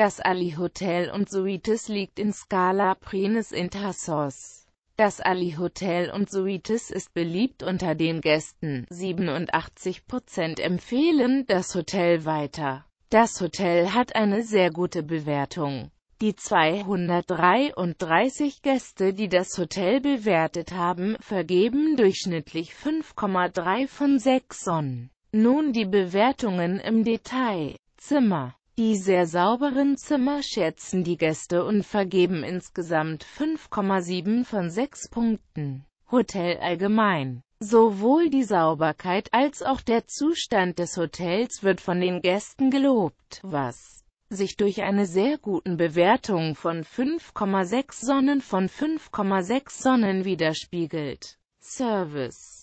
Das Ali Hotel und Suites liegt in Scala Prenes in Tassos. Das Ali Hotel und Suites ist beliebt unter den Gästen. 87% empfehlen das Hotel weiter. Das Hotel hat eine sehr gute Bewertung. Die 233 Gäste, die das Hotel bewertet haben, vergeben durchschnittlich 5,3 von 6 Sonnen. Nun die Bewertungen im Detail. Zimmer die sehr sauberen Zimmer schätzen die Gäste und vergeben insgesamt 5,7 von 6 Punkten. Hotel allgemein. Sowohl die Sauberkeit als auch der Zustand des Hotels wird von den Gästen gelobt, was sich durch eine sehr guten Bewertung von 5,6 Sonnen von 5,6 Sonnen widerspiegelt. Service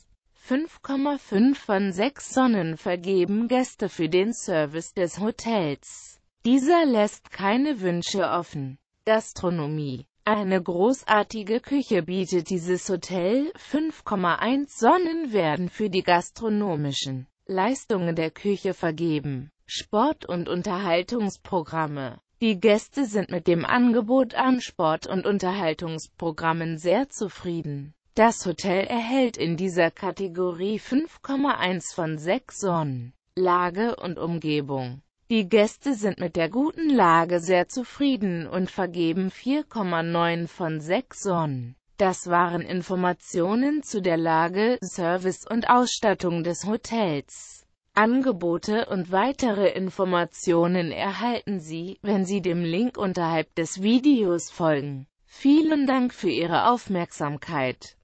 5,5 von 6 Sonnen vergeben Gäste für den Service des Hotels. Dieser lässt keine Wünsche offen. Gastronomie eine großartige Küche bietet dieses Hotel, 5,1 Sonnen werden für die gastronomischen Leistungen der Küche vergeben. Sport- und Unterhaltungsprogramme Die Gäste sind mit dem Angebot an Sport- und Unterhaltungsprogrammen sehr zufrieden. Das Hotel erhält in dieser Kategorie 5,1 von 6 Sonnen. Lage und Umgebung Die Gäste sind mit der guten Lage sehr zufrieden und vergeben 4,9 von 6 Sonnen. Das waren Informationen zu der Lage, Service und Ausstattung des Hotels. Angebote und weitere Informationen erhalten Sie, wenn Sie dem Link unterhalb des Videos folgen. Vielen Dank für Ihre Aufmerksamkeit.